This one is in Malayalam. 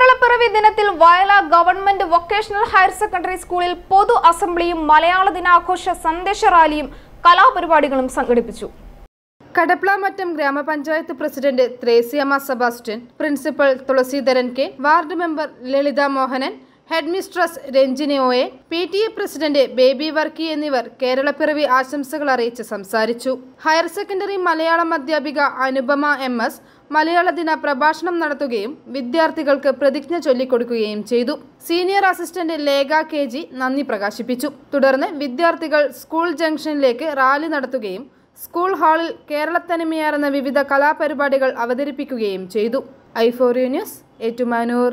കേരളപ്പിറവി ദിനത്തിൽ Vayala government vocational higher secondary സ്കൂളിൽ പൊതു അസംബ്ലിയും മലയാള ദിനാഘോഷ സന്ദേശ റാലിയും കലാപരിപാടികളും സംഘടിപ്പിച്ചു കടപ്ലാമറ്റം ഗ്രാമപഞ്ചായത്ത് president Thresiamma Sebastian principal Thulaseedharan K ward member Lalitha Mohanan headmistress രഞ്ജിനിയോയെ P T A president Baby Varkey എന്നിവർ കേരളപ്പിറവി ആശംസകൾ അറിയിച്ച് സംസാരിച്ചു ഹയർ സെക്കൻഡറി മലയാളം അധ്യാപിക അനുപമ എം എസ് മലയാള ദിന പ്രഭാഷണം നടത്തുകയും വിദ്യാർത്ഥികൾക്ക് പ്രതിജ്ഞ ചൊല്ലിക്കൊടുക്കുകയും ചെയ്തു senior assistant Lekha K G നന്ദി പ്രകാശിപ്പിച്ചു തുടർന്ന് വിദ്യാർത്ഥികൾ സ്കൂൾ ജംഗ്ഷനിലേക്ക് റാലി നടത്തുകയും സ്കൂൾ ഹാളിൽ കേരളത്തനിമയാർന്ന വിവിധ കലാപരിപാടികൾ അവതരിപ്പിക്കുകയും ചെയ്തു ഐഫോറിയോ ന്യൂസ് ഏറ്റുമാനൂർ